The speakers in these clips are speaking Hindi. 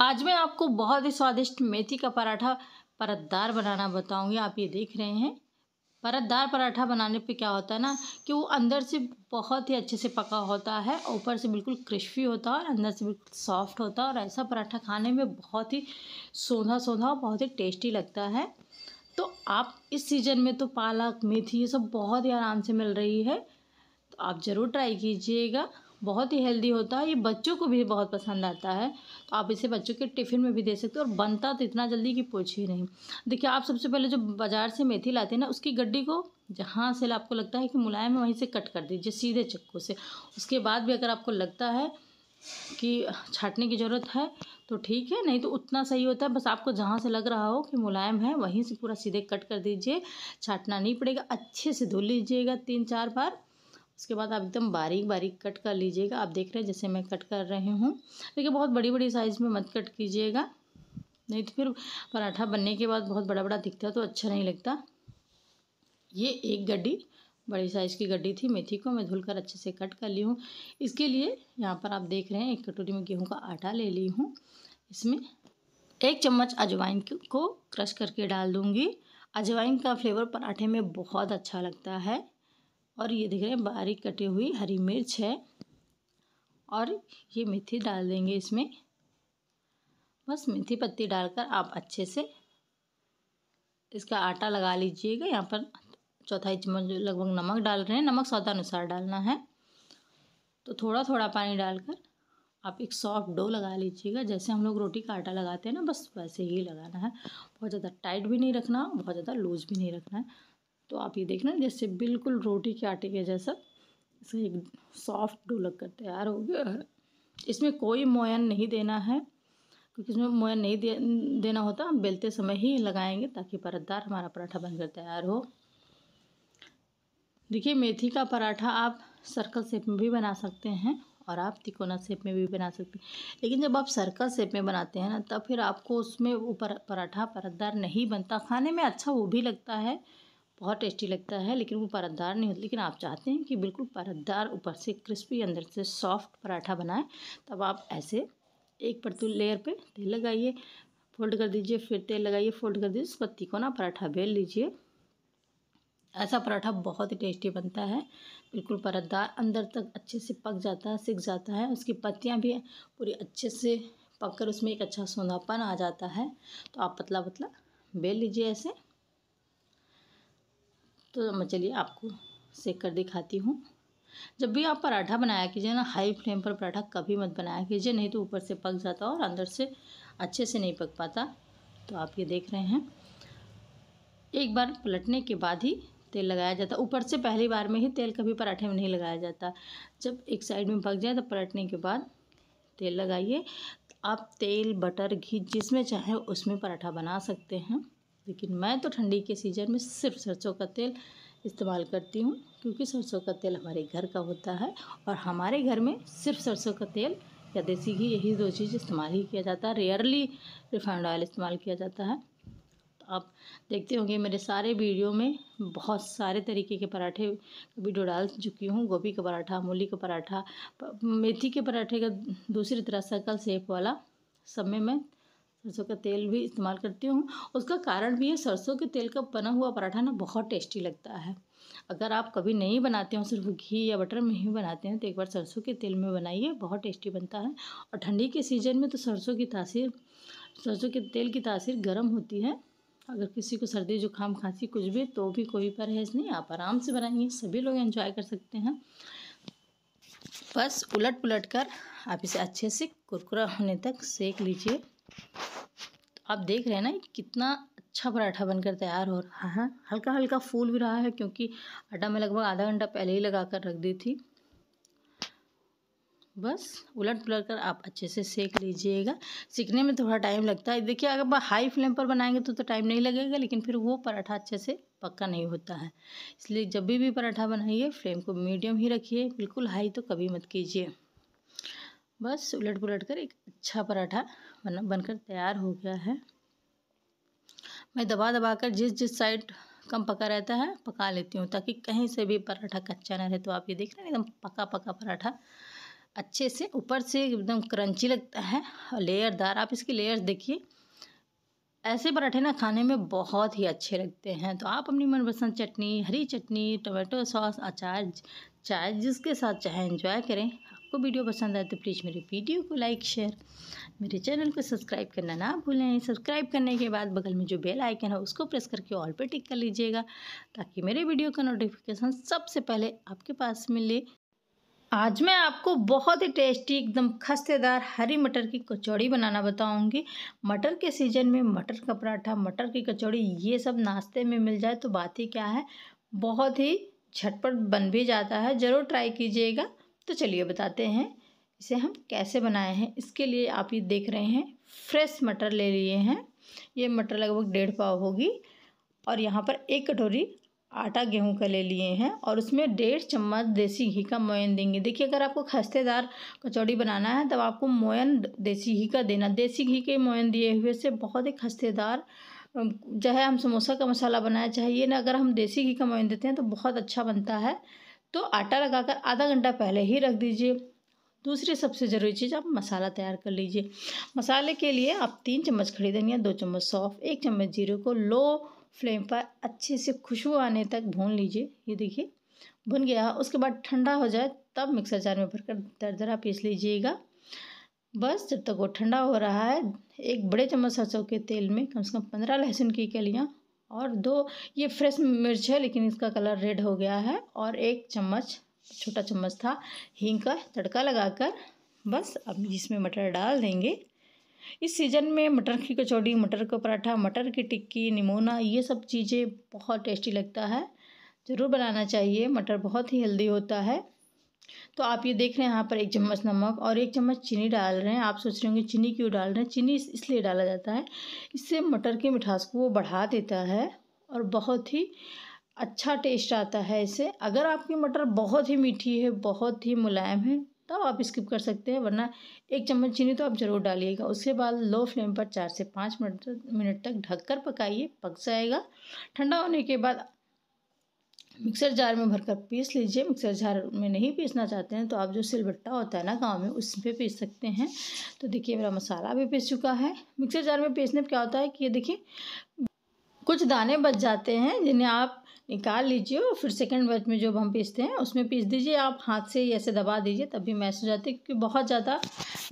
आज मैं आपको बहुत ही स्वादिष्ट मेथी का पराठा परतदार बनाना बताऊंगी आप ये देख रहे हैं परतदार पराठा बनाने पे क्या होता है ना कि वो अंदर से बहुत ही अच्छे से पका होता है ऊपर से बिल्कुल क्रिस्पी होता है और अंदर से बिल्कुल सॉफ्ट होता है और ऐसा पराठा खाने में बहुत ही सोंधा सोंधा और बहुत ही टेस्टी लगता है तो आप इस सीज़न में तो पालक मेथी ये सब बहुत ही आराम से मिल रही है तो आप ज़रूर ट्राई कीजिएगा बहुत ही हेल्दी होता है ये बच्चों को भी बहुत पसंद आता है तो आप इसे बच्चों के टिफ़िन में भी दे सकते हो और बनता तो इतना जल्दी कि पूछ ही नहीं देखिए आप सबसे पहले जो बाज़ार से मेथी लाते हैं ना उसकी गड्डी को जहाँ से आपको लगता है कि मुलायम है वहीं से कट कर दीजिए सीधे चक्कू से उसके बाद भी अगर आपको लगता है कि छाटने की ज़रूरत है तो ठीक है नहीं तो उतना सही होता है बस आपको जहाँ से लग रहा हो कि मुलायम है वहीं से पूरा सीधे कट कर दीजिए छाटना नहीं पड़ेगा अच्छे से धो लीजिएगा तीन चार बार उसके बाद आप एकदम बारीक बारीक कट कर लीजिएगा आप देख रहे हैं जैसे मैं कट कर रही हूँ देखिए बहुत बड़ी बड़ी साइज़ में मत कट कीजिएगा नहीं तो फिर पराठा बनने के बाद बहुत बड़ा बड़ा दिखता है तो अच्छा नहीं लगता ये एक गड्डी बड़ी साइज़ की गड्डी थी मेथी को मैं धुलकर अच्छे से कट कर ली हूँ इसके लिए यहाँ पर आप देख रहे हैं एक कटोरी में गेहूँ का आटा ले ली हूँ इसमें एक चम्मच अजवाइन को क्रश करके डाल दूँगी अजवाइन का फ्लेवर पराठे में बहुत अच्छा लगता है और ये देख रहे हैं बारीक कटी हुई हरी मिर्च है और ये मेथी डाल देंगे इसमें बस मेथी पत्ती डालकर आप अच्छे से इसका आटा लगा लीजिएगा यहाँ पर चौथाई चम्मच लगभग नमक डाल रहे हैं नमक स्वादानुसार डालना है तो थोड़ा थोड़ा पानी डालकर आप एक सॉफ्ट डो लगा लीजिएगा जैसे हम लोग रोटी का आटा लगाते हैं ना बस वैसे ही लगाना है बहुत ज़्यादा टाइट भी नहीं रखना बहुत ज़्यादा लूज भी नहीं रखना है तो आप ये देखना जैसे बिल्कुल रोटी के आटे के जैसा इसे एक सॉफ्ट ढोलक कर तैयार हो गया है इसमें कोई मोयन नहीं देना है क्योंकि इसमें मोयन नहीं दे, देना होता हम बेलते समय ही लगाएंगे ताकि परतदार हमारा पराठा बनकर तैयार हो देखिए मेथी का पराठा आप सर्कल शेप में भी बना सकते हैं और आप तिकोना शेप में भी बना सकते हैं लेकिन जब आप सर्कल शेप में बनाते हैं ना तब फिर आपको उसमें वो पराठा परतदार नहीं बनता खाने में अच्छा वो भी लगता है बहुत टेस्टी लगता है लेकिन वो परतदार नहीं होता लेकिन आप चाहते हैं कि बिल्कुल परतदार ऊपर से क्रिस्पी अंदर से सॉफ्ट पराठा बनाएं तब आप ऐसे एक परतुल लेयर पे तेल लगाइए फोल्ड कर दीजिए फिर तेल लगाइए फोल्ड कर दीजिए उस पर तिकोना पराठा बेल लीजिए ऐसा पराठा बहुत ही टेस्टी बनता है बिल्कुल परतदार अंदर तक अच्छे से पक जाता है सिक जाता है उसकी पत्तियाँ भी पूरी अच्छे से पककर उसमें एक अच्छा सोनापन आ जाता है तो आप पतला पतला बेल लीजिए ऐसे तो मैं चलिए आपको सेक कर दिखाती हूँ जब भी आप पराठा बनाया कीजिए ना हाई फ्लेम पर पराठा कभी मत बनाया कीजिए नहीं तो ऊपर से पक जाता और अंदर से अच्छे से नहीं पक पाता तो आप ये देख रहे हैं एक बार पलटने के बाद ही तेल लगाया जाता ऊपर से पहली बार में ही तेल कभी पराठे में नहीं लगाया जाता जब एक साइड में पक जाए तो पलटने के बाद तेल लगाइए आप तेल बटर घी जिसमें चाहे उसमें पराठा बना सकते हैं लेकिन मैं तो ठंडी के सीज़न में सिर्फ सरसों का तेल इस्तेमाल करती हूँ क्योंकि सरसों का तेल हमारे घर का होता है और हमारे घर में सिर्फ सरसों का तेल या देसी घी यही दो चीज़ इस्तेमाल ही किया जाता है रेयरली रिफाइंड ऑयल इस्तेमाल किया जाता है तो आप देखते होंगे मेरे सारे वीडियो में बहुत सारे तरीके के पराठे वीडियो डाल चुकी हूँ गोभी का पराठा मूली का पराठा मेथी के पराठे का दूसरी तरह सकल सेप वाला सब में मैं सरसों का तेल भी इस्तेमाल करती हूँ उसका कारण भी है सरसों के तेल का बना हुआ पराठा ना बहुत टेस्टी लगता है अगर आप कभी नहीं बनाते हो सिर्फ घी या बटर में ही बनाते हैं तो एक बार सरसों के तेल में बनाइए बहुत टेस्टी बनता है और ठंडी के सीज़न में तो सरसों की तासीर सरसों के तेल की तासीर गर्म होती है अगर किसी को सर्दी जुकाम खांसी कुछ भी तो भी कोई परहेज नहीं आप आराम से बनाइए सभी लोग एंजॉय कर सकते हैं बस उलट पुलट कर आप इसे अच्छे से कुरकुरा होने तक सेक लीजिए आप देख रहे हैं ना कितना अच्छा पराठा बनकर तैयार हो रहा है हल्का हल्का फूल भी रहा है क्योंकि आटा मैं लगभग आधा घंटा पहले ही लगा कर रख दी थी बस उलट पुलट कर आप अच्छे से सेक लीजिएगा सीखने में थोड़ा टाइम लगता है देखिए अगर हाई फ्लेम पर बनाएंगे तो तो टाइम नहीं लगेगा लेकिन फिर वो पराठा अच्छे से पक्का नहीं होता है इसलिए जब भी भी पराठा बनाइए फ्लेम को मीडियम ही रखिए बिल्कुल हाई तो कभी मत कीजिए बस उलट पुलट कर एक अच्छा पराठा बना बनकर तैयार हो गया है मैं दबा दबा कर जिस जिस साइड कम पका रहता है पका लेती हूँ ताकि कहीं से भी पराठा कच्चा ना रहे तो आप ये देख रहे हैं एकदम पका पका पराठा अच्छे से ऊपर से एकदम क्रंची लगता है और लेयरदार आप इसकी लेयर्स देखिए ऐसे पराठे ना खाने में बहुत ही अच्छे लगते हैं तो आप अपनी मनपसंद चटनी हरी चटनी टोमेटो सॉस अचार चाय जिसके साथ चाहे इंजॉय करें आपको वीडियो पसंद आए तो प्लीज़ मेरे वीडियो को लाइक शेयर मेरे चैनल को सब्सक्राइब करना ना भूलें सब्सक्राइब करने के बाद बगल में जो बेल आइकन है उसको प्रेस करके ऑल पर टिक कर लीजिएगा ताकि मेरे वीडियो का नोटिफिकेशन सबसे पहले आपके पास मिले आज मैं आपको बहुत ही टेस्टी एकदम खस्तेदार हरी मटर की कचौड़ी बनाना बताऊंगी मटर के सीजन में मटर का पराठा मटर की कचौड़ी ये सब नाश्ते में मिल जाए तो बात ही क्या है बहुत ही झटपट बन भी जाता है ज़रूर ट्राई कीजिएगा तो चलिए बताते हैं इसे हम कैसे बनाए हैं इसके लिए आप ये देख रहे हैं फ्रेश मटर ले लिए हैं ये मटर लगभग डेढ़ पाव होगी और यहाँ पर एक कटोरी आटा गेहूं का ले लिए हैं और उसमें डेढ़ चम्मच देसी घी का मोयन देंगे देखिए अगर आपको खस्तेदार कचौड़ी बनाना है तब आपको मोयन देसी घी का देना देसी घी के मोयन दिए हुए से बहुत ही खस्तेदार चाहे हम समोसा का मसाला बनाए चाहिए ना अगर हम देसी घी का मोयन देते हैं तो बहुत अच्छा बनता है तो आटा लगाकर आधा घंटा पहले ही रख दीजिए दूसरी सबसे ज़रूरी चीज़ आप मसाला तैयार कर लीजिए मसाले के लिए आप तीन चम्मच खड़ी धनिया दो चम्मच सौंफ एक चम्मच जीरे को लो फ्लेम पर अच्छे से खुशबू आने तक भून लीजिए ये देखिए भुन गया उसके बाद ठंडा हो जाए तब मिक्सर जार में भरकर दरदरा पीस लीजिएगा बस जब तक वो ठंडा हो रहा है एक बड़े चम्मच सरसों के तेल में कम से कम पंद्रह लहसुन की कलियाँ और दो ये फ्रेश मिर्च है लेकिन इसका कलर रेड हो गया है और एक चम्मच छोटा चम्मच था हींग का तड़का लगाकर बस अब इसमें मटर डाल देंगे इस सीज़न में मटर की कचौड़ी मटर का पराठा मटर की टिक्की निमोना ये सब चीज़ें बहुत टेस्टी लगता है ज़रूर बनाना चाहिए मटर बहुत ही हेल्दी होता है तो आप ये देख रहे हैं यहाँ पर एक चम्मच नमक और एक चम्मच चीनी डाल रहे हैं आप सोच रहे होंगे चीनी क्यों डाल रहे हैं चीनी इसलिए डाला जाता है इससे मटर की मिठास को वो बढ़ा देता है और बहुत ही अच्छा टेस्ट आता है इसे अगर आपकी मटर बहुत ही मीठी है बहुत ही मुलायम है तब तो आप स्किप कर सकते हैं वरना एक चम्मच चीनी तो आप ज़रूर डालिएगा उसके बाद लो फ्लेम पर चार से पाँच मिनट मिनट तक ढककर पकाइए पक जाएगा ठंडा होने के बाद मिक्सर जार में भरकर पीस लीजिए मिक्सर जार में नहीं पीसना चाहते हैं तो आप जो सिलबट्टा होता है ना गांव में उस पर पीस सकते हैं तो देखिए मेरा मसाला भी पीस चुका है मिक्सर जार में पीसने पर क्या होता है कि ये देखिए कुछ दाने बच जाते हैं जिन्हें आप निकाल लीजिए और फिर सेकंड बैच में जो हम पीसते हैं उसमें पीस दीजिए आप हाथ से ही ऐसे दबा दीजिए तब भी मैश हो जाती है क्योंकि बहुत ज़्यादा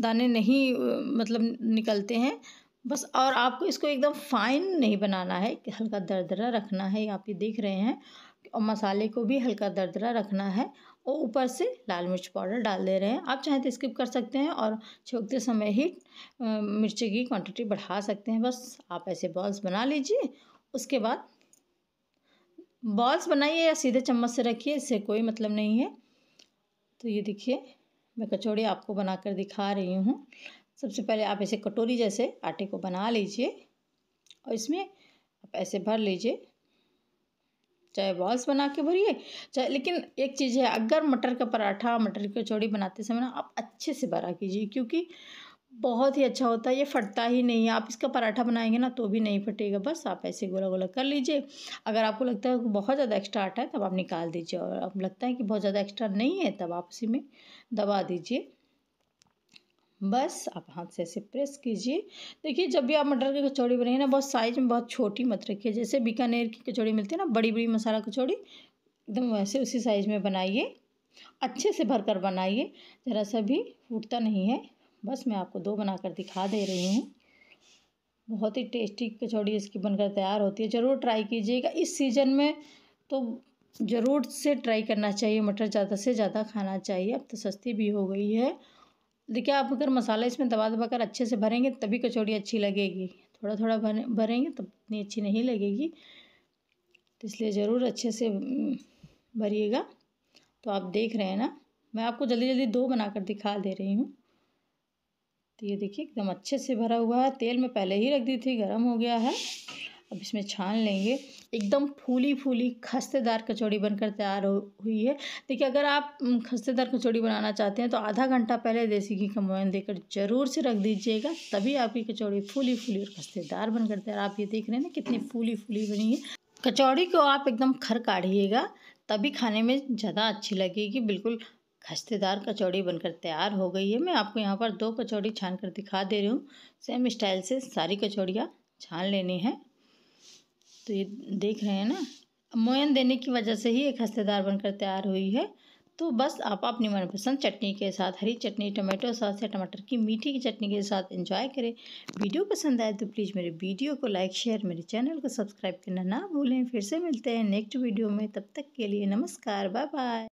दाने नहीं मतलब निकलते हैं बस और आपको इसको एकदम फाइन नहीं बनाना है हल्का दरदरा रखना है आप ये देख रहे हैं और मसाले को भी हल्का दरदरा रखना है और ऊपर से लाल मिर्च पाउडर डाल दे रहे हैं आप चाहें तो स्किप कर सकते हैं और छोकते समय ही मिर्ची की क्वांटिटी बढ़ा सकते हैं बस आप ऐसे बॉल्स बना लीजिए उसके बाद बॉल्स बनाइए या सीधे चम्मच से रखिए इससे कोई मतलब नहीं है तो ये देखिए मैं कचौड़ी आपको बनाकर दिखा रही हूँ सबसे पहले आप ऐसे कटोरी जैसे आटे को बना लीजिए और इसमें आप ऐसे भर लीजिए चाहे बॉल्स बना के भरिए चाहे लेकिन एक चीज़ है अगर मटर का पराठा मटर की कचौड़ी बनाते समय ना आप अच्छे से भरा कीजिए क्योंकि बहुत ही अच्छा होता है ये फटता ही नहीं है आप इसका पराठा बनाएंगे ना तो भी नहीं फटेगा बस आप ऐसे गोला गोला कर लीजिए अगर आपको लगता है कि बहुत ज़्यादा एक्स्ट्रा आटा है तब आप निकाल दीजिए और अब लगता है कि बहुत ज़्यादा एक्स्ट्रा नहीं है तब आप उसी में दबा दीजिए बस आप हाथ से ऐसे प्रेस कीजिए देखिए जब भी आप मटर की कचौड़ी बनाइए ना बहुत साइज में बहुत छोटी मत रखिए जैसे बीकानेर की कचौड़ी मिलती है ना बड़ी बड़ी मसाला कचौड़ी एकदम वैसे उसी साइज में बनाइए अच्छे से भर कर बनाइए ज़रा सा भी फूटता नहीं है बस मैं आपको दो बनाकर दिखा दे रही हूँ बहुत ही टेस्टी कचौड़ी इसकी बनकर तैयार होती है ज़रूर ट्राई कीजिएगा इस सीज़न में तो ज़रूर से ट्राई करना चाहिए मटर ज़्यादा से ज़्यादा खाना चाहिए अब तो सस्ती भी हो गई है देखिए आप अगर मसाला इसमें दबा दबा कर अच्छे से भरेंगे तभी कचौड़ी अच्छी लगेगी थोड़ा थोड़ा भरें भरेंगे तब इतनी अच्छी नहीं लगेगी तो इसलिए ज़रूर अच्छे से भरिएगा तो आप देख रहे हैं ना मैं आपको जल्दी जल्दी दो बनाकर दिखा दे रही हूँ तो ये देखिए एकदम अच्छे से भरा हुआ है तेल में पहले ही रख दी थी गर्म हो गया है अब इसमें छान लेंगे एकदम फूली फूली खस्तेदार कचौड़ी बनकर तैयार हुई है देखिए अगर आप खस्तेदार कचौड़ी बनाना चाहते हैं तो आधा घंटा पहले देसी घी का मोयन देकर ज़रूर से रख दीजिएगा तभी आपकी कचौड़ी फूली फूली और खस्तेदार बनकर तैयार आप ये देख रहे हैं ना कितनी फूली फूली बनी है कचौड़ी को आप एकदम खर काढ़िएगा तभी खाने में ज़्यादा अच्छी लगेगी बिल्कुल खस्तेदार कचौड़ी बनकर तैयार हो गई है मैं आपको यहाँ पर दो कचौड़ी छान कर दिखा दे रही हूँ सेम स्टाइल से सारी कचौड़ियाँ छान लेनी है तो ये देख रहे हैं ना मोयन देने की वजह से ही एक हस्तेदार बनकर तैयार हुई है तो बस आप अपनी मनपसंद चटनी के साथ हरी चटनी टमाटो सॉस या टमाटर की मीठी की चटनी के साथ एंजॉय करें वीडियो पसंद आए तो प्लीज़ मेरे वीडियो को लाइक शेयर मेरे चैनल को सब्सक्राइब करना ना भूलें फिर से मिलते हैं नेक्स्ट वीडियो में तब तक के लिए नमस्कार बाय बाय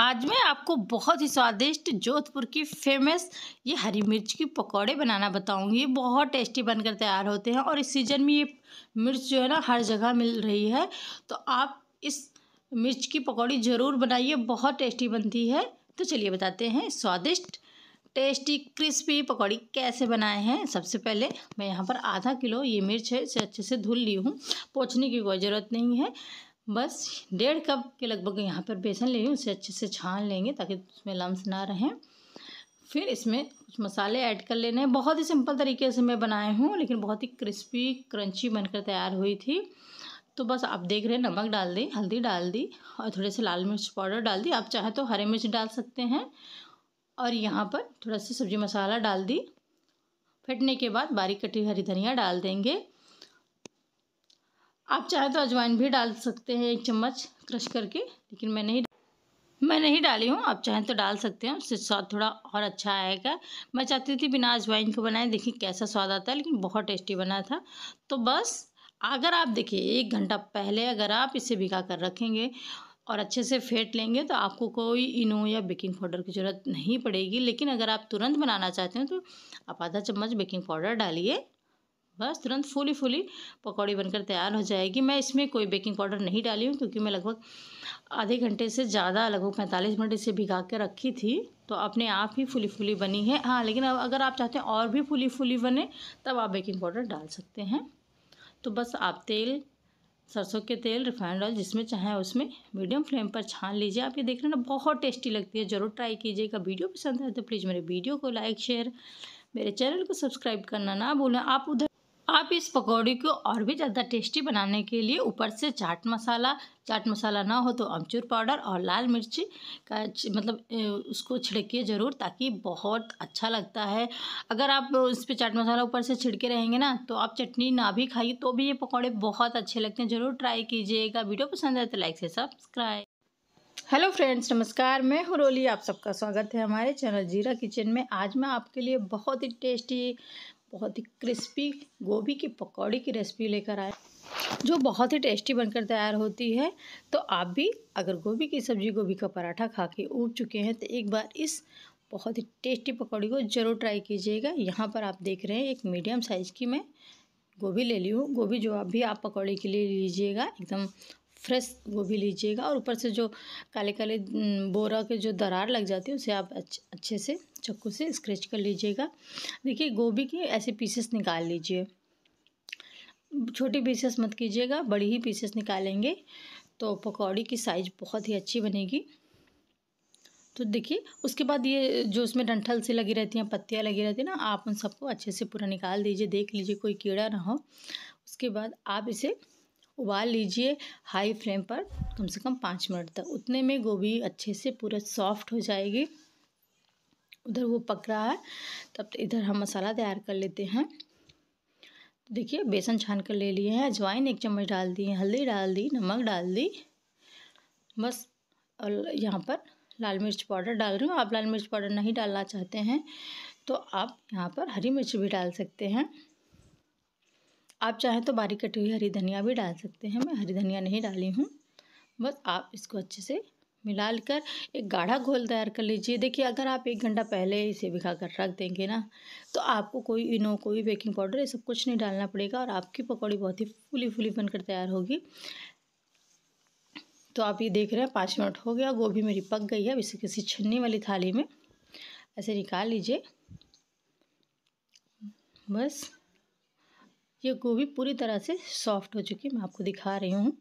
आज मैं आपको बहुत ही स्वादिष्ट जोधपुर की फेमस ये हरी मिर्च की पकौड़े बनाना बताऊंगी ये बहुत टेस्टी बनकर तैयार होते हैं और इस सीज़न में ये मिर्च जो है ना हर जगह मिल रही है तो आप इस मिर्च की पकौड़ी ज़रूर बनाइए बहुत टेस्टी बनती है तो चलिए बताते हैं स्वादिष्ट टेस्टी क्रिस्पी पकौड़ी कैसे बनाए हैं सबसे पहले मैं यहाँ पर आधा किलो ये मिर्च है इसे अच्छे से धुल ली हूँ पोछने की कोई ज़रूरत नहीं है बस डेढ़ कप के लगभग यहाँ पर बेसन ले उसे अच्छे से छान लेंगे ताकि उसमें लम्स ना रहें फिर इसमें कुछ मसाले ऐड कर लेने हैं बहुत ही सिंपल तरीके से मैं बनाए हूँ लेकिन बहुत ही क्रिस्पी क्रंची बनकर तैयार हुई थी तो बस आप देख रहे हैं नमक डाल दी हल्दी डाल दी और थोड़े से लाल मिर्च पाउडर डाल दी आप चाहे तो हरे मिर्च डाल सकते हैं और यहाँ पर थोड़ा सा सब्ज़ी मसाला डाल दी फटने के बाद बारीक कटी हरी धनिया डाल देंगे आप चाहे तो अजवाइन भी डाल सकते हैं एक चम्मच क्रश करके लेकिन मैं नहीं मैं नहीं डाली हूँ आप चाहें तो डाल सकते हैं उससे स्वाद थोड़ा और अच्छा आएगा मैं चाहती थी बिना अजवाइन को बनाए देखिए कैसा स्वाद आता है लेकिन बहुत टेस्टी बना था तो बस अगर आप देखिए एक घंटा पहले अगर आप इसे भिगा कर रखेंगे और अच्छे से फेंट लेंगे तो आपको कोई इनो या बेकिंग पाउडर की ज़रूरत नहीं पड़ेगी लेकिन अगर आप तुरंत बनाना चाहते हैं तो आप आधा चम्मच बेकिंग पाउडर डालिए बस तुरंत फूली फूली पकौड़ी बनकर तैयार हो जाएगी मैं इसमें कोई बेकिंग पाउडर नहीं डाली हूँ क्योंकि मैं लगभग आधे घंटे से ज़्यादा लगभग पैंतालीस मिनट इसे भिगा के रखी थी तो अपने आप ही फूली फूली बनी है हाँ लेकिन अब अगर आप चाहते हैं और भी फूली फूली बने तब आप बेकिंग पाउडर डाल सकते हैं तो बस आप तेल सरसों के तेल रिफाइंड ऑयल जिसमें चाहें उसमें मीडियम फ्लेम पर छान लीजिए आप ये देख रहे हैं ना बहुत टेस्टी लगती है ज़रूर ट्राई कीजिएगा वीडियो पसंद है तो प्लीज़ मेरे वीडियो को लाइक शेयर मेरे चैनल को सब्सक्राइब करना ना भूलें आप उधर आप इस पकौड़ी को और भी ज़्यादा टेस्टी बनाने के लिए ऊपर से चाट मसाला चाट मसाला ना हो तो अमचूर पाउडर और लाल मिर्ची का मतलब उसको छिड़किए ज़रूर ताकि बहुत अच्छा लगता है अगर आप इस पर चाट मसाला ऊपर से छिड़के रहेंगे ना तो आप चटनी ना भी खाइए तो भी ये पकौड़े बहुत अच्छे लगते हैं ज़रूर ट्राई कीजिएगा वीडियो पसंद आए तो लाइक से सब्सक्राइब हेलो फ्रेंड्स नमस्कार मैं हूँ रोली आप सबका स्वागत है हमारे चैनल जीरा किचन में आज मैं आपके लिए बहुत ही टेस्टी बहुत ही क्रिस्पी गोभी की पकौड़ी की रेसिपी लेकर आए जो बहुत ही टेस्टी बनकर तैयार होती है तो आप भी अगर गोभी की सब्ज़ी गोभी का पराठा खा के उब चुके हैं तो एक बार इस बहुत ही टेस्टी पकौड़ी को ज़रूर ट्राई कीजिएगा यहाँ पर आप देख रहे हैं एक मीडियम साइज़ की मैं गोभी ले ली हूँ गोभी जो आप भी आप पकौड़ी के लिए लीजिएगा एकदम फ्रेश गोभी लीजिएगा और ऊपर से जो काले काले बोरा के जो दरार लग जाती है उसे आप अच्छे से चक्कू से स्क्रैच कर लीजिएगा देखिए गोभी के ऐसे पीसेस निकाल लीजिए छोटे पीसेस मत कीजिएगा बड़ी ही पीसेस निकालेंगे तो पकौड़ी की साइज़ बहुत ही अच्छी बनेगी तो देखिए उसके बाद ये जो उसमें डंठल से लगी रहती हैं पत्तियाँ लगी रहती हैं ना आप उन सबको अच्छे से पूरा निकाल दीजिए देख लीजिए कोई कीड़ा ना हो उसके बाद आप इसे उबाल लीजिए हाई फ्लेम पर कम से कम पाँच मिनट तक उतने में गोभी अच्छे से पूरा सॉफ्ट हो जाएगी उधर वो पक रहा है तब तो इधर हम मसाला तैयार कर लेते हैं तो देखिए बेसन छान कर ले लिए हैं अजवाइन एक चम्मच डाल दी हल्दी डाल दी नमक डाल दी बस और यहाँ पर लाल मिर्च पाउडर डाल रही हूँ आप लाल मिर्च पाउडर नहीं डालना चाहते हैं तो आप यहाँ पर हरी मिर्च भी डाल सकते हैं आप चाहें तो बारीक कटी हुई हरी धनिया भी डाल सकते हैं मैं हरी धनिया नहीं डाली हूँ बस आप इसको अच्छे से मिला कर एक गाढ़ा घोल तैयार कर लीजिए देखिए अगर आप एक घंटा पहले इसे भिखा कर रख देंगे ना तो आपको कोई इनो कोई बेकिंग पाउडर ये सब कुछ नहीं डालना पड़ेगा और आपकी पकौड़ी बहुत ही फुली फुली बनकर तैयार होगी तो आप ये देख रहे हैं पाँच मिनट हो गया गोभी मेरी पक गई है अब इसे किसी छन्नी वाली थाली में ऐसे निकाल लीजिए बस ये गोभी पूरी तरह से सॉफ्ट हो चुकी है मैं आपको दिखा रही हूँ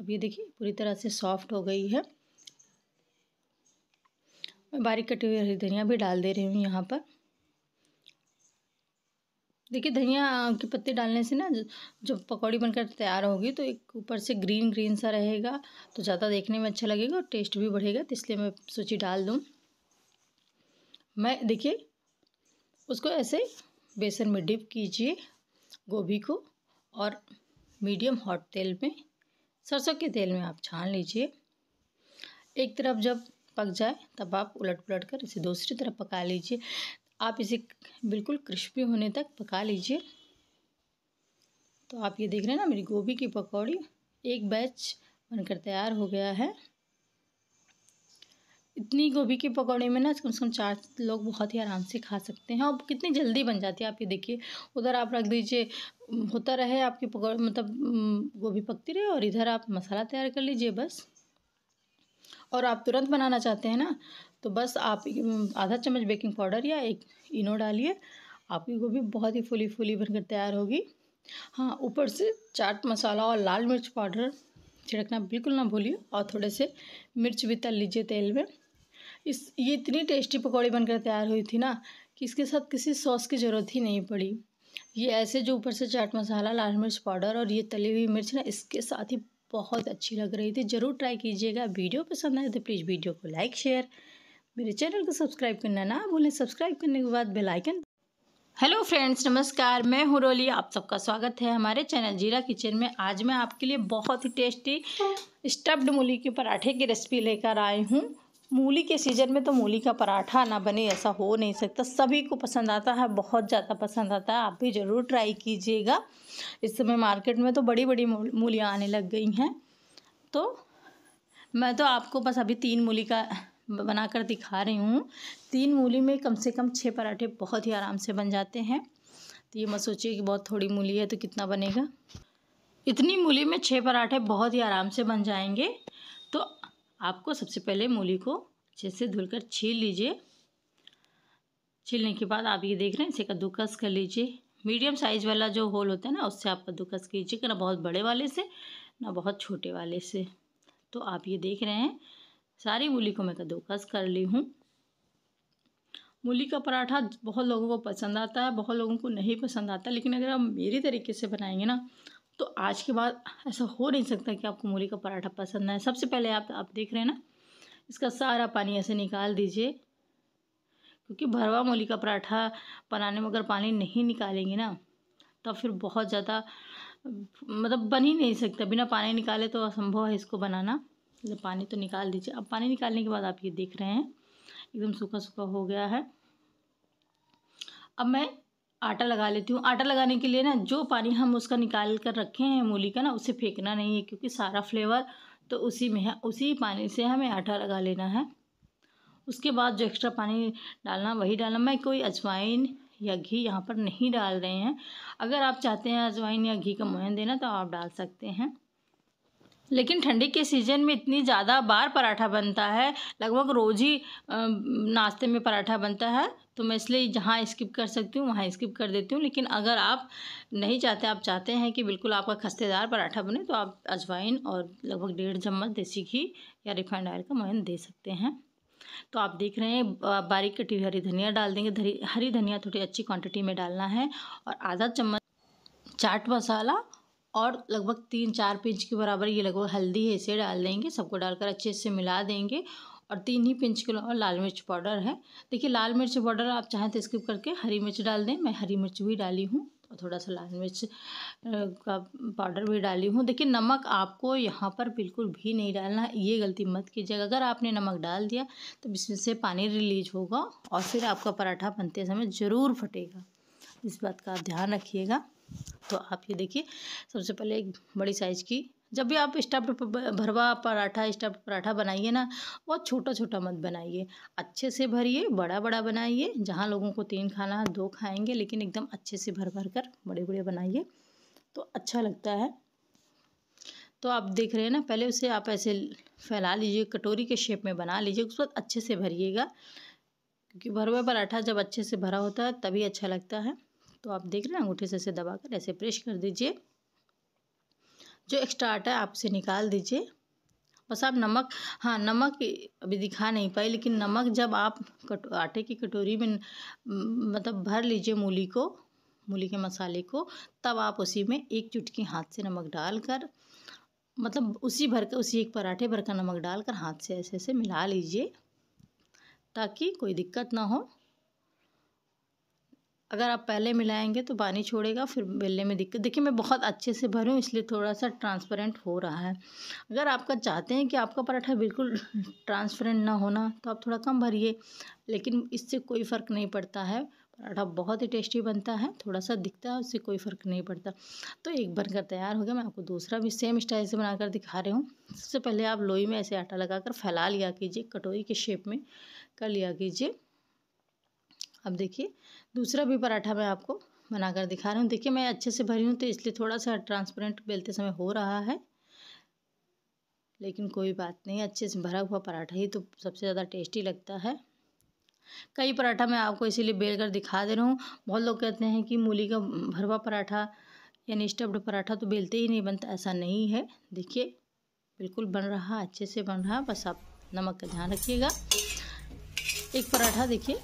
अब ये देखिए पूरी तरह से सॉफ्ट हो गई है मैं बारीक कटी हुई हरी धनिया भी डाल दे रही हूँ यहाँ पर देखिए धनिया के पत्ते डालने से ना जब पकौड़ी बनकर तैयार होगी तो एक ऊपर से ग्रीन ग्रीन सा रहेगा तो ज़्यादा देखने में अच्छा लगेगा और टेस्ट भी बढ़ेगा तो इसलिए मैं सूची डाल दूँ मैं देखिए उसको ऐसे बेसन में डिप कीजिए गोभी को और मीडियम हॉट तेल में सरसों के तेल में आप छान लीजिए एक तरफ जब पक जाए तब आप उलट पुलट कर इसे दूसरी तरफ पका लीजिए आप इसे बिल्कुल क्रिस्पी होने तक पका लीजिए तो आप ये देख रहे हैं ना मेरी गोभी की पकौड़ी एक बैच बनकर तैयार हो गया है इतनी गोभी की पकौड़े में ना कम से कम चार लोग बहुत ही आराम से खा सकते हैं और कितनी जल्दी बन जाती है आप ये देखिए उधर आप रख दीजिए होता रहे आपकी पकौड़ी मतलब गोभी पकती रहे और इधर आप मसाला तैयार कर लीजिए बस और आप तुरंत बनाना चाहते हैं ना तो बस आप आधा चम्मच बेकिंग पाउडर या एक इनो डालिए आपकी गोभी बहुत ही फुली फुली बनकर तैयार होगी हाँ ऊपर से चाट मसाला और लाल मिर्च पाउडर छिड़कना बिल्कुल ना भूलिए और थोड़े से मिर्च भी तल लीजिए तेल में इस ये इतनी टेस्टी पकौड़ी बनकर तैयार हुई थी ना कि इसके साथ किसी सॉस की ज़रूरत ही नहीं पड़ी ये ऐसे जो ऊपर से चाट मसाला लाल मिर्च पाउडर और ये तली हुई मिर्च ना इसके साथ ही बहुत अच्छी लग रही थी ज़रूर ट्राई कीजिएगा वीडियो पसंद आए तो प्लीज़ वीडियो को लाइक शेयर मेरे चैनल को सब्सक्राइब करना ना भूलें सब्सक्राइब करने के बाद बेल आइकन हेलो फ्रेंड्स नमस्कार मैं हूँ रोली आप सबका स्वागत है हमारे चैनल जीरा किचन में आज मैं आपके लिए बहुत ही टेस्टी स्टफ्ड मूली के पराठे की रेसिपी लेकर आई हूँ मूली के सीजन में तो मूली का पराठा ना बने ऐसा हो नहीं सकता सभी को पसंद आता है बहुत ज़्यादा पसंद आता है आप भी ज़रूर ट्राई कीजिएगा इस समय मार्केट में तो बड़ी बड़ी मूलियाँ आने लग गई हैं तो मैं तो आपको बस अभी तीन मूली का बनाकर दिखा रही हूँ तीन मूली में कम से कम छः पराठे बहुत ही आराम से बन जाते हैं तो ये मैं सोचिए कि बहुत थोड़ी मूली है तो कितना बनेगा इतनी मूली में छः पराठे बहुत ही आराम से बन जाएंगे तो आपको सबसे पहले मूली को अच्छे से धुलकर छील लीजिए छीलने के बाद आप ये देख रहे हैं इसे कद्दूकस कर लीजिए मीडियम साइज वाला जो होल होता है ना उससे आप कद्दूकस कि ना बहुत बड़े वाले से ना बहुत छोटे वाले से तो आप ये देख रहे हैं सारी मूली को मैं कद्दूकस कर ली हूँ मूली का पराठा बहुत लोगों को पसंद आता है बहुत लोगों को नहीं पसंद आता लेकिन अगर आप मेरे तरीके से बनाएंगे ना तो आज के बाद ऐसा हो नहीं सकता कि आपको मूली का पराठा पसंद आए सबसे पहले आप आप देख रहे हैं ना इसका सारा पानी ऐसे निकाल दीजिए क्योंकि भरवा मूली का पराठा बनाने में अगर पानी नहीं निकालेंगे ना तो फिर बहुत ज़्यादा मतलब बन ही नहीं सकता बिना पानी निकाले तो असंभव है इसको बनाना मतलब पानी तो निकाल दीजिए अब पानी निकालने के बाद आप ये देख रहे हैं एकदम सूखा सूखा हो गया है अब मैं आटा लगा लेती हूँ आटा लगाने के लिए ना जो पानी हम उसका निकाल कर रखे हैं मूली का ना उसे फेंकना नहीं है क्योंकि सारा फ्लेवर तो उसी में है उसी पानी से हमें आटा लगा लेना है उसके बाद जो एक्स्ट्रा पानी डालना वही डालना मैं कोई अजवाइन या घी यहाँ पर नहीं डाल रहे हैं अगर आप चाहते हैं अजवाइन या घी का मोहन देना तो आप डाल सकते हैं लेकिन ठंडी के सीज़न में इतनी ज़्यादा बार पराठा बनता है लगभग रोज़ ही नाश्ते में पराठा बनता है तो मैं इसलिए जहाँ स्किप कर सकती हूँ वहाँ स्किप कर देती हूँ लेकिन अगर आप नहीं चाहते आप चाहते हैं कि बिल्कुल आपका खस्तेदार पराठा बने तो आप अजवाइन और लगभग डेढ़ चम्मच देसी घी या रिफाइंड ऑयल का मोहन दे सकते हैं तो आप देख रहे हैं बारीक कटी हुई हरी धनिया डाल देंगे हरी धनिया थोड़ी अच्छी क्वान्टिटी में डालना है और आधा चम्मच चाट मसाला और लगभग तीन चार पिंच के बराबर ये लगभग हल्दी है इसे डाल देंगे सबको डालकर अच्छे से मिला देंगे और तीन ही पिंच किलो और लाल मिर्च पाउडर है देखिए लाल मिर्च पाउडर आप चाहें तो स्किप करके हरी मिर्च डाल दें मैं हरी मिर्च भी डाली हूँ और थोड़ा सा लाल मिर्च का पाउडर भी डाली हूँ देखिए नमक आपको यहाँ पर बिल्कुल भी नहीं डालना ये गलती मत कीजिएगा अगर आपने नमक डाल दिया तो इसमें से पानी रिलीज होगा और फिर आपका पराठा बनते समय ज़रूर फटेगा इस बात का ध्यान रखिएगा तो आप ये देखिए सबसे पहले एक बड़ी साइज़ की जब भी आप स्टफ्ड भरवा पराठा स्टफ्ड पराठा बनाइए ना बहुत छोटा छोटा मत बनाइए अच्छे से भरिए बड़ा बड़ा बनाइए जहाँ लोगों को तीन खाना दो खाएंगे लेकिन एकदम अच्छे से भर भर कर बड़े बड़े बनाइए तो अच्छा लगता है तो आप देख रहे हैं ना पहले उसे आप ऐसे फैला लीजिए कटोरी के शेप में बना लीजिए उसके बाद अच्छे से भरिएगा क्योंकि भरवा पराठा जब अच्छे से भरा होता है तभी अच्छा लगता है तो आप देख रहे हैं अंगूठे से ऐसे दबा कर ऐसे प्रेस कर दीजिए जो एक्स्ट्रा आटा है आप उसे निकाल दीजिए बस आप नमक हाँ नमक अभी दिखा नहीं पाई लेकिन नमक जब आप कट आटे की कटोरी में मतलब भर लीजिए मूली को मूली के मसाले को तब आप उसी में एक चुटकी हाथ से नमक डालकर मतलब उसी भर का उसी एक पराठे भर का नमक डालकर हाथ से ऐसे ऐसे मिला लीजिए ताकि कोई दिक्कत ना हो अगर आप पहले मिलाएंगे तो पानी छोड़ेगा फिर बेलने में दिक्कत देखिए मैं बहुत अच्छे से भरूँ इसलिए थोड़ा सा ट्रांसपेरेंट हो रहा है अगर आपका चाहते हैं कि आपका पराठा बिल्कुल ट्रांसपेरेंट ना होना तो आप थोड़ा कम भरिए लेकिन इससे कोई फ़र्क नहीं पड़ता है पराठा बहुत ही टेस्टी बनता है थोड़ा सा दिखता है उससे कोई फ़र्क नहीं पड़ता तो एक बनकर तैयार हो गया मैं आपको दूसरा भी सेम स्टाइल से बनाकर दिखा रही हूँ सबसे पहले आप लोई में ऐसे आटा लगाकर फैला लिया कीजिए कटोरी के शेप में कर लिया कीजिए अब देखिए दूसरा भी पराठा मैं आपको बनाकर दिखा रही हूँ देखिए मैं अच्छे से भरी हूँ तो इसलिए थोड़ा सा ट्रांसपेरेंट बेलते समय हो रहा है लेकिन कोई बात नहीं अच्छे से भरा हुआ पराठा ही तो सबसे ज़्यादा टेस्टी लगता है कई पराठा मैं आपको इसीलिए बेल कर दिखा दे रहा हूँ बहुत लोग कहते हैं कि मूली का भरवा पराठा यानी स्टफ्ड पराठा तो बेलते ही नहीं बनता ऐसा नहीं है देखिए बिल्कुल बन रहा अच्छे से बन रहा बस आप नमक का ध्यान रखिएगा एक पराठा देखिए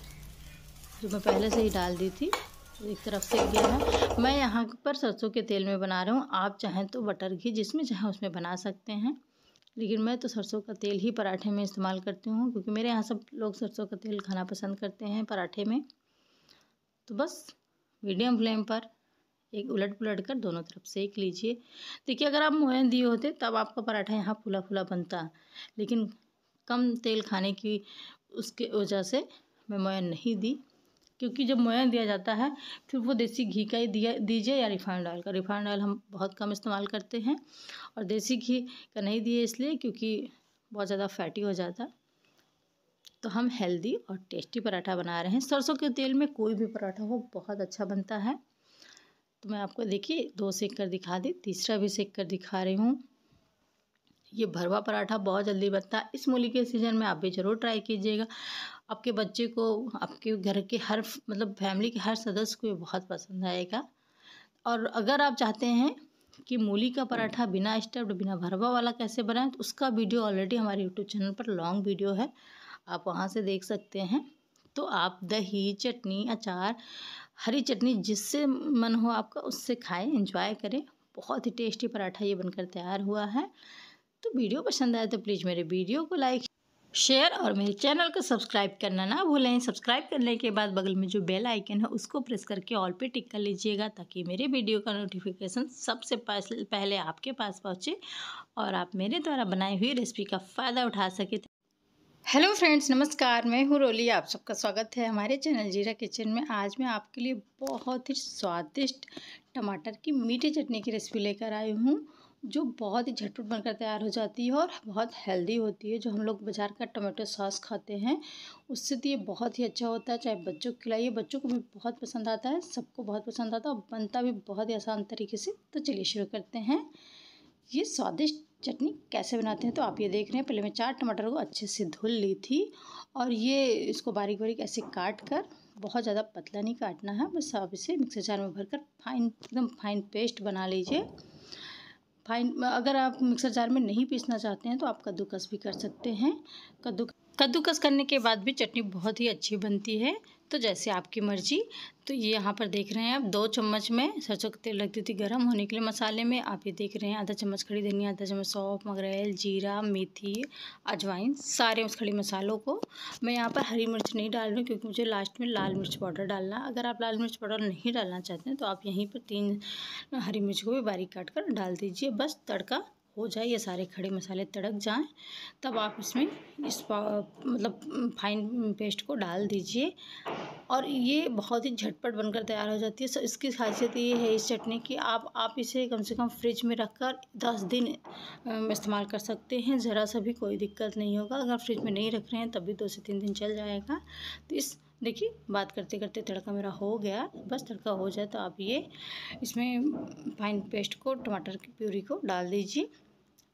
जो मैं पहले से ही डाल दी थी एक तरफ से गया है मैं यहाँ पर सरसों के तेल में बना रहा हूँ आप चाहें तो बटर घी जिसमें चाहें उसमें बना सकते हैं लेकिन मैं तो सरसों का तेल ही पराठे में इस्तेमाल करती हूँ क्योंकि मेरे यहाँ सब लोग सरसों का तेल खाना पसंद करते हैं पराठे में तो बस मीडियम फ्लेम पर एक उलट पुलट कर दोनों तरफ सेक लीजिए देखिए अगर आप मोहन दिए होते तब आपका पराठा यहाँ फूला फूला बनता लेकिन कम तेल खाने की उसके वजह से मैं मोयन नहीं दी क्योंकि जब मोयन दिया जाता है फिर वो देसी घी का ही दिया दीजिए या रिफाइंड ऑयल का रिफाइंड ऑयल हम बहुत कम इस्तेमाल करते हैं और देसी घी का नहीं दिए इसलिए क्योंकि बहुत ज़्यादा फैटी हो जाता तो हम हेल्दी और टेस्टी पराठा बना रहे हैं सरसों के तेल में कोई भी पराठा हो बहुत अच्छा बनता है तो मैं आपको देखिए दो सेक कर दिखा दी तीसरा भी सेक कर दिखा रही हूँ ये भरवा पराठा बहुत जल्दी बनता है इस मूली के सीज़न में आप भी ज़रूर ट्राई कीजिएगा आपके बच्चे को आपके घर के हर मतलब फैमिली के हर सदस्य को ये बहुत पसंद आएगा और अगर आप चाहते हैं कि मूली का पराठा बिना स्टफ्ड बिना भरवा वाला कैसे बनाएं तो उसका वीडियो ऑलरेडी हमारे यूट्यूब चैनल पर लॉन्ग वीडियो है आप वहाँ से देख सकते हैं तो आप दही चटनी अचार हरी चटनी जिससे मन हो आपका उससे खाएं एंजॉय करें बहुत ही टेस्टी पराठा ये बनकर तैयार हुआ है तो वीडियो पसंद आए तो प्लीज़ मेरे वीडियो को लाइक शेयर और मेरे चैनल को सब्सक्राइब करना ना भूलें सब्सक्राइब करने के बाद बगल में जो बेल आइकन है उसको प्रेस करके ऑल पे टिक कर लीजिएगा ताकि मेरे वीडियो का नोटिफिकेशन सबसे पहले आपके पास पहुंचे और आप मेरे द्वारा बनाई हुई रेसिपी का फ़ायदा उठा सके हेलो फ्रेंड्स नमस्कार मैं हूँ रोली आप सबका स्वागत है हमारे चैनल जीरा किचन में आज मैं आपके लिए बहुत ही स्वादिष्ट टमाटर की मीठी चटनी की रेसिपी लेकर आई हूँ जो बहुत ही झटपट बनकर तैयार हो जाती है और बहुत हेल्दी होती है जो हम लोग बाज़ार का टमाटो सॉस खाते हैं उससे तो ये बहुत ही अच्छा होता है चाहे बच्चों को खिलाइए बच्चों को भी बहुत पसंद आता है सबको बहुत पसंद आता है और बनता भी बहुत ही आसान तरीके से तो चलिए शुरू करते हैं ये स्वादिष्ट चटनी कैसे बनाते हैं तो आप ये देख रहे हैं पहले मैं चार टमाटर को अच्छे से धुल ली थी और ये इसको बारीक बारीक ऐसे काट कर बहुत ज़्यादा पतला नहीं काटना है बस आप इसे मिक्सर जार में भरकर फाइन एकदम फाइन पेस्ट बना लीजिए फाइन अगर आप मिक्सर जार में नहीं पीसना चाहते हैं तो आप कद्दूकस भी कर सकते हैं कद्दू कद्दूकस करने के बाद भी चटनी बहुत ही अच्छी बनती है तो जैसे आपकी मर्जी तो ये यहाँ पर देख रहे हैं आप दो चम्मच में सरसों का तेल रख दी थी गर्म होने के लिए मसाले में आप ये देख रहे हैं आधा चम्मच खड़ी धनिया आधा चम्मच सौंफ मगरेल जीरा मेथी अजवाइन सारे उस खड़ी मसालों को मैं यहाँ पर हरी मिर्च नहीं डाल रही हूँ क्योंकि मुझे लास्ट में लाल मिर्च पाउडर डालना अगर आप लाल मिर्च पाउडर नहीं डालना चाहते हैं तो आप यहीं पर तीन हरी मिर्च को भी बारीक काट कर डाल दीजिए बस तड़का हो जाए ये सारे खड़े मसाले तड़क जाएं तब आप इसमें इस मतलब फाइन पेस्ट को डाल दीजिए और ये बहुत ही झटपट बनकर तैयार हो जाती है सो इसकी खासियत ये है इस चटनी की आप आप इसे कम से कम फ्रिज में रखकर दस दिन इस्तेमाल कर सकते हैं ज़रा सा भी कोई दिक्कत नहीं होगा अगर फ्रिज में नहीं रख रहे हैं तब भी दो से तीन दिन चल जाएगा तो इस देखिए बात करते करते तड़का मेरा हो गया बस तड़का हो जाए तो आप ये इसमें फाइन पेस्ट को टमाटर की प्यूरी को डाल दीजिए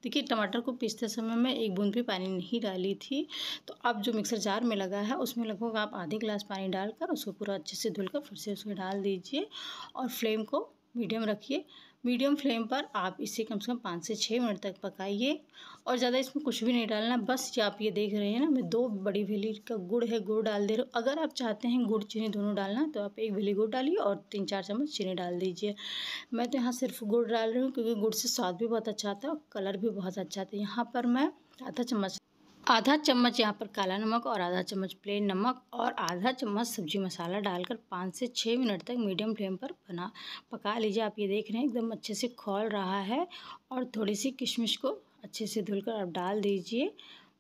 देखिए टमाटर को पीसते समय मैं एक बूंद भी पानी नहीं डाली थी तो अब जो मिक्सर जार में लगा है उसमें लगभग आप आधे गिलास पानी डालकर उसको पूरा अच्छे से धुलकर फिर से उसमें डाल दीजिए और फ्लेम को मीडियम रखिए मीडियम फ्लेम पर आप इसे कम से कम पाँच से छः मिनट तक पकाइए और ज़्यादा इसमें कुछ भी नहीं डालना बस ये आप ये देख रहे हैं ना मैं दो बड़ी वेली का गुड़ है गुड़ डाल दे रहा हूँ अगर आप चाहते हैं गुड़ चीनी दोनों डालना तो आप एक वेली गुड़ डालिए और तीन चार चम्मच चीनी डाल दीजिए मैं तो यहाँ सिर्फ गुड़ डाल रही हूँ क्योंकि गुड़ से स्वाद भी बहुत अच्छा आता है और कलर भी बहुत अच्छा आता है यहाँ पर मैं आधा चम्मच आधा चम्मच यहाँ पर काला नमक और आधा चम्मच प्लेन नमक और आधा चम्मच सब्जी मसाला डालकर पाँच से छः मिनट तक मीडियम फ्लेम पर बना पका लीजिए आप ये देख रहे हैं एकदम अच्छे से खोल रहा है और थोड़ी सी किशमिश को अच्छे से धुलकर आप डाल दीजिए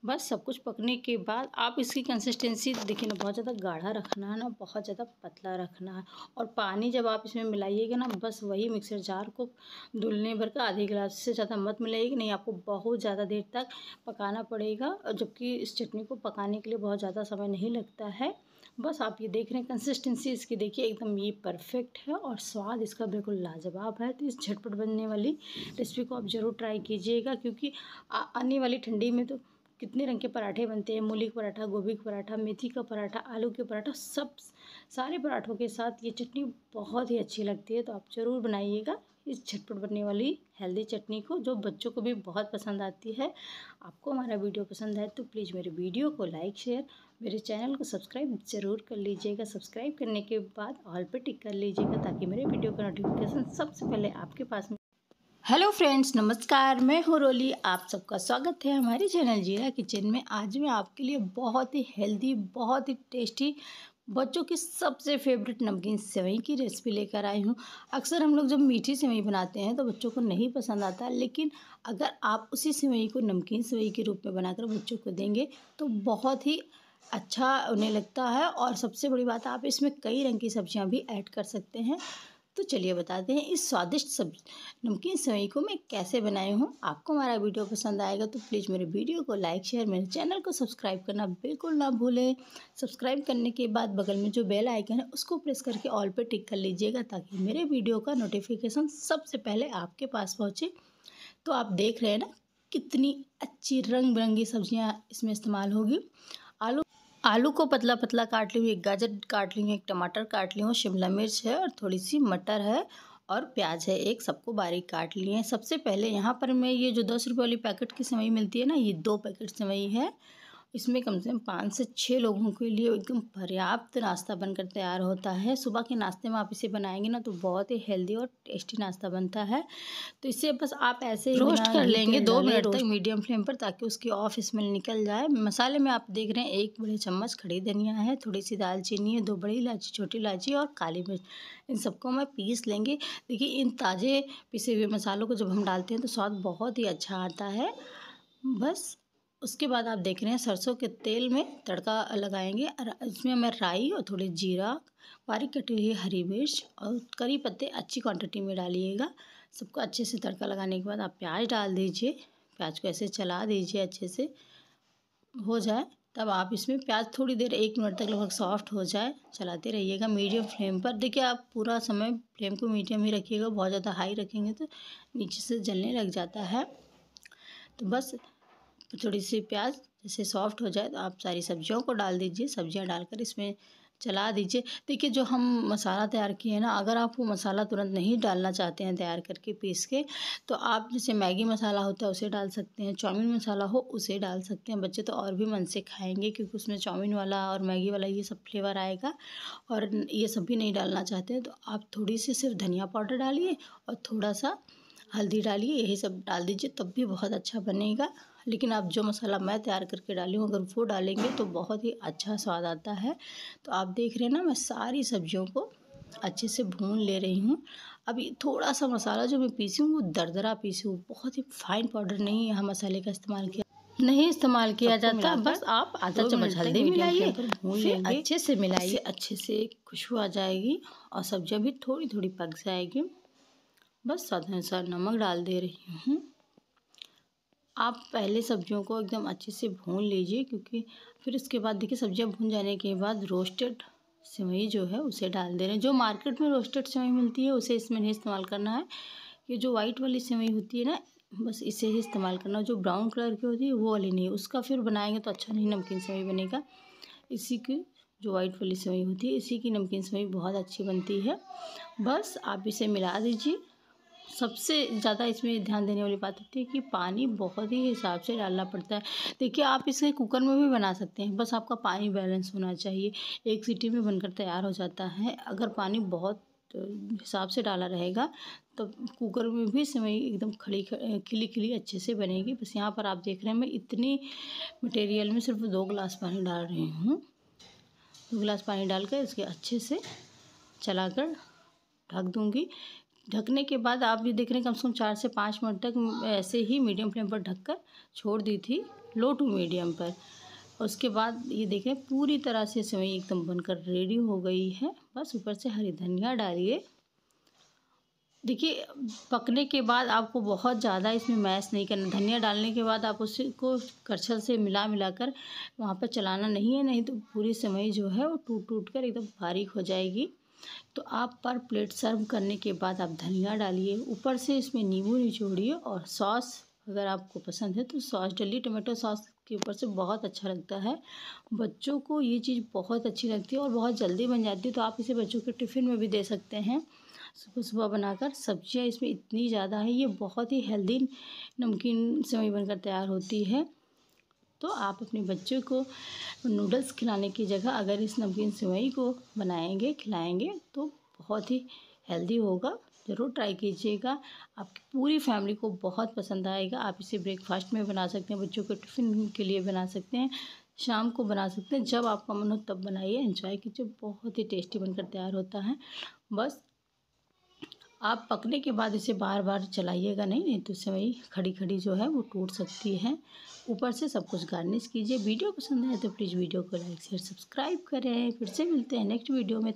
बस सब कुछ पकने के बाद आप इसकी कंसिस्टेंसी देखिए ना बहुत ज़्यादा गाढ़ा रखना है ना बहुत ज़्यादा पतला रखना है और पानी जब आप इसमें मिलाइएगा ना बस वही मिक्सर जार को धुलने भर का आधे गिलास से ज़्यादा मत मिलाइएगा नहीं आपको बहुत ज़्यादा देर तक पकाना पड़ेगा जबकि इस चटनी को पकाने के लिए बहुत ज़्यादा समय नहीं लगता है बस आप ये देख रहे हैं कंसिस्टेंसी इसकी देखिए एकदम ये परफेक्ट है और स्वाद इसका बिल्कुल लाजवाब है तो इस झटपट बनने वाली रेसिपी को आप ज़रूर ट्राई कीजिएगा क्योंकि आने वाली ठंडी में तो कितने रंग के पराठे बनते हैं मूली का पराठा गोभी का पराठा मेथी का पराठा आलू के पराठा सब सारे पराठों के साथ ये चटनी बहुत ही अच्छी लगती है तो आप ज़रूर बनाइएगा इस झटपट बनने वाली हेल्दी चटनी को जो बच्चों को भी बहुत पसंद आती है आपको हमारा वीडियो पसंद है तो प्लीज़ मेरे वीडियो को लाइक शेयर मेरे चैनल को सब्सक्राइब ज़रूर कर लीजिएगा सब्सक्राइब करने के बाद ऑल पर टिक कर लीजिएगा ताकि मेरे वीडियो का नोटिफिकेशन सबसे पहले आपके पास में हेलो फ्रेंड्स नमस्कार मैं हूँ रोली आप सबका स्वागत है हमारे चैनल जीरा किचन में आज मैं आपके लिए बहुत ही हेल्दी बहुत ही टेस्टी बच्चों की सबसे फेवरेट नमकीन सेवई की रेसिपी लेकर आई हूँ अक्सर हम लोग जब मीठी सेवई बनाते हैं तो बच्चों को नहीं पसंद आता लेकिन अगर आप उसी सेवई को नमकीन सेवई के रूप में बनाकर बच्चों को देंगे तो बहुत ही अच्छा उन्हें लगता है और सबसे बड़ी बात आप इसमें कई रंग की सब्जियां भी ऐड कर सकते हैं तो चलिए बताते हैं इस स्वादिष्ट सब नमकीन सेवई को मैं कैसे बनाई हूँ आपको हमारा वीडियो पसंद आएगा तो प्लीज़ मेरे वीडियो को लाइक शेयर मेरे चैनल को सब्सक्राइब करना बिल्कुल ना भूलें सब्सक्राइब करने के बाद बगल में जो बेल आइकन है उसको प्रेस करके ऑल पर टिक कर लीजिएगा ताकि मेरे वीडियो का नोटिफिकेशन सबसे पहले आपके पास पहुँचे तो आप देख रहे हैं ना कितनी अच्छी रंग बिरंगी सब्जियाँ इसमें इस्तेमाल होगी आलू को पतला पतला काट ली हूँ एक गाजर काट ली हूँ एक टमाटर काट ली हूँ शिमला मिर्च है और थोड़ी सी मटर है और प्याज है एक सबको बारीक काट लिए हैं सबसे पहले यहाँ पर मैं ये जो दस रुपये वाली पैकेट की सेवई मिलती है ना ये दो पैकेट सेवई है इसमें कम से कम पाँच से छः लोगों के लिए एकदम पर्याप्त नाश्ता बनकर तैयार होता है सुबह के नाश्ते में आप इसे बनाएंगे ना तो बहुत ही हेल्दी और टेस्टी नाश्ता बनता है तो इसे बस आप ऐसे ही रोस्ट कर लेंगे दो मिनट तक मीडियम फ्लेम पर ताकि उसकी ऑफ स्मेल निकल जाए मसाले में आप देख रहे हैं एक बड़े चम्मच खड़ी धनिया है थोड़ी सी दालचीनी है दो बड़ी इलायची छोटी इलायची और काली मिर्च इन सबको मैं पीस लेंगे देखिए इन ताज़े पिसे हुए मसालों को जब हम डालते हैं तो स्वाद बहुत ही अच्छा आता है बस उसके बाद आप देख रहे हैं सरसों के तेल में तड़का लगाएंगे और इसमें मैं राई और थोड़ी जीरा बारीक कटी हुई हरी मिर्च और करी पत्ते अच्छी क्वांटिटी में डालिएगा सबको अच्छे से तड़का लगाने के बाद आप प्याज डाल दीजिए प्याज को ऐसे चला दीजिए अच्छे से हो जाए तब आप इसमें प्याज थोड़ी देर एक मिनट तक लगभग सॉफ्ट हो जाए चलाते रहिएगा मीडियम फ्लेम पर देखिए आप पूरा समय फ्लेम को मीडियम ही रखिएगा बहुत ज़्यादा हाई रखेंगे तो नीचे से जलने लग जाता है तो बस तो थोड़ी सी प्याज जैसे सॉफ्ट हो जाए तो आप सारी सब्जियों को डाल दीजिए सब्जियां डालकर इसमें चला दीजिए देखिए जो हम मसाला तैयार किए हैं ना अगर आप वो मसाला तुरंत नहीं डालना चाहते हैं तैयार करके पीस के तो आप जैसे मैगी मसाला होता है उसे डाल सकते हैं चाउमीन मसाला हो उसे डाल सकते हैं बच्चे तो और भी मन से खाएंगे क्योंकि उसमें चाउमीन वाला और मैगी वाला ये सब फ्लेवर आएगा और ये सब भी नहीं डालना चाहते तो आप थोड़ी सी सिर्फ धनिया पाउडर डालिए और थोड़ा सा हल्दी डालिए यही सब डाल दीजिए तब भी बहुत अच्छा बनेगा लेकिन आप जो मसाला मैं तैयार करके डाली हूँ अगर वो डालेंगे तो बहुत ही अच्छा स्वाद आता है तो आप देख रहे हैं ना मैं सारी सब्जियों को अच्छे से भून ले रही हूँ अभी थोड़ा सा मसाला जो मैं पीसी हूँ वो दरदरा पीसी हूँ बहुत ही फाइन पाउडर नहीं यहाँ मसाले का इस्तेमाल किया नहीं इस्तेमाल किया जाता बस आप आधा चम्मच हल्दी मिलाइए अच्छे से मिलाइए अच्छे से खुशबू आ जाएगी और सब्जियाँ भी थोड़ी थोड़ी पक जाएगी बस स्वाद अनुसार नमक डाल दे रही हूँ आप पहले सब्जियों को एकदम अच्छे से भून लीजिए क्योंकि फिर उसके बाद देखिए सब्ज़ियाँ भून जाने के बाद रोस्टेड सेवई जो है उसे डाल दे रहे हैं जो मार्केट में रोस्टेड सेवई मिलती है उसे इसमें नहीं इस्तेमाल करना है ये जो वाइट वाली सेवई होती है ना बस इसे ही इस्तेमाल करना जो ब्राउन कलर की होती है वो वाली नहीं उसका फिर बनाएंगे तो अच्छा नहीं नमकीन सेवई बनेगा इसी की जो वाइट वाली सेवई होती है इसी की नमकीन सेवई बहुत अच्छी बनती है बस आप इसे मिला दीजिए सबसे ज़्यादा इसमें ध्यान देने वाली बात होती है कि पानी बहुत ही हिसाब से डालना पड़ता है देखिए आप इसे कुकर में भी बना सकते हैं बस आपका पानी बैलेंस होना चाहिए एक सीटी में बनकर तैयार हो जाता है अगर पानी बहुत हिसाब से डाला रहेगा तो कुकर में भी समय एकदम खड़ी खिली खिली अच्छे से बनेगी बस यहाँ पर आप देख रहे हैं मैं इतनी मटेरियल में सिर्फ दो गिलास पानी डाल रही हूँ दो गिलास पानी डालकर इसके अच्छे से चलाकर ढक दूँगी ढकने के बाद आप भी देख रहे हैं कम से कम चार से पाँच मिनट तक ऐसे ही मीडियम फ्लेम पर ढककर छोड़ दी थी लो टू मीडियम पर उसके बाद ये देख रहे हैं पूरी तरह से सेवई एकदम बनकर रेडी हो गई है बस ऊपर से हरी धनिया डालिए देखिए पकने के बाद आपको बहुत ज़्यादा इसमें मैश नहीं करना धनिया डालने के बाद आप उसको करछल से मिला मिला कर वहाँ पर चलाना नहीं है नहीं तो पूरी सेवई जो है वो टूट टूट कर एकदम बारीक हो जाएगी तो आप पर प्लेट सर्व करने के बाद आप धनिया डालिए ऊपर से इसमें नींबू निचोड़िए और सॉस अगर आपको पसंद है तो सॉस डालिए टमाटो सॉस के ऊपर से बहुत अच्छा लगता है बच्चों को ये चीज़ बहुत अच्छी लगती है और बहुत जल्दी बन जाती है तो आप इसे बच्चों के टिफ़िन में भी दे सकते हैं सुबह सुबह बनाकर सब्जियां इसमें इतनी ज़्यादा है ये बहुत ही हेल्दी नमकीन सेवई बनकर तैयार होती है तो आप अपने बच्चों को नूडल्स खिलाने की जगह अगर इस नमकीन सेवई को बनाएंगे खिलाएंगे तो बहुत ही हेल्दी होगा ज़रूर ट्राई कीजिएगा आपकी पूरी फैमिली को बहुत पसंद आएगा आप इसे ब्रेकफास्ट में बना सकते हैं बच्चों को टिफ़िन के लिए बना सकते हैं शाम को बना सकते हैं जब आपका मन हो तब बनाइए एंजॉय कीजिए बहुत ही टेस्टी बनकर तैयार होता है बस आप पकने के बाद इसे बार बार चलाइएगा नहीं नहीं तो सेवई खड़ी खड़ी जो है वो टूट सकती है ऊपर से सब कुछ गार्निश कीजिए वीडियो पसंद आए तो प्लीज़ वीडियो को लाइक शेयर सब्सक्राइब करें फिर से मिलते हैं नेक्स्ट वीडियो में